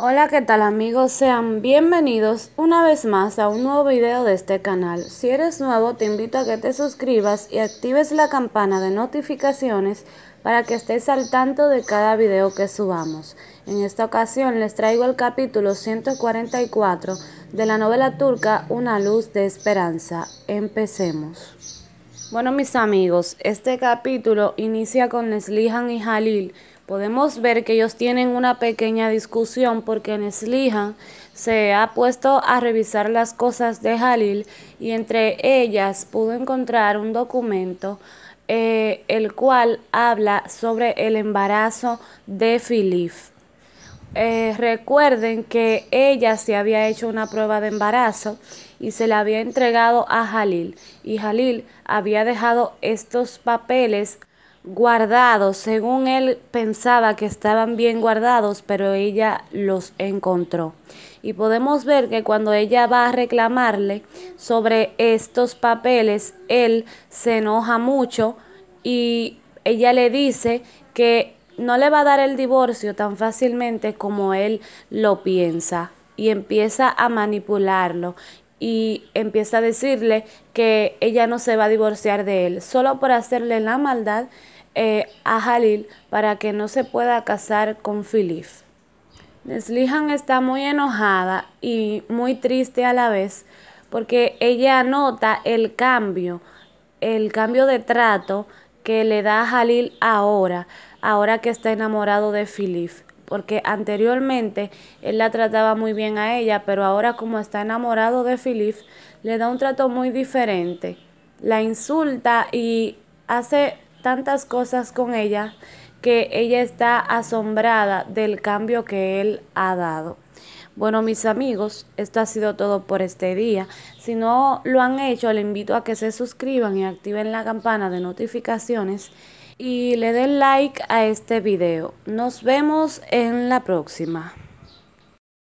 Hola, ¿qué tal amigos? Sean bienvenidos una vez más a un nuevo video de este canal. Si eres nuevo, te invito a que te suscribas y actives la campana de notificaciones para que estés al tanto de cada video que subamos. En esta ocasión les traigo el capítulo 144 de la novela turca Una luz de esperanza. Empecemos. Bueno, mis amigos, este capítulo inicia con Neslihan y Halil, Podemos ver que ellos tienen una pequeña discusión porque Neslihan se ha puesto a revisar las cosas de Halil y entre ellas pudo encontrar un documento eh, el cual habla sobre el embarazo de Philip. Eh, recuerden que ella se había hecho una prueba de embarazo y se la había entregado a Jalil. Y Jalil había dejado estos papeles guardados, según él pensaba que estaban bien guardados, pero ella los encontró. Y podemos ver que cuando ella va a reclamarle sobre estos papeles, él se enoja mucho y ella le dice que no le va a dar el divorcio tan fácilmente como él lo piensa y empieza a manipularlo y empieza a decirle que ella no se va a divorciar de él, solo por hacerle la maldad eh, a Jalil para que no se pueda casar con Philip. Neslihan está muy enojada y muy triste a la vez porque ella nota el cambio, el cambio de trato que le da a Jalil ahora, ahora que está enamorado de Philip. Porque anteriormente él la trataba muy bien a ella, pero ahora como está enamorado de Philip, le da un trato muy diferente. La insulta y hace tantas cosas con ella que ella está asombrada del cambio que él ha dado. Bueno, mis amigos, esto ha sido todo por este día. Si no lo han hecho, les invito a que se suscriban y activen la campana de notificaciones y le den like a este video. Nos vemos en la próxima.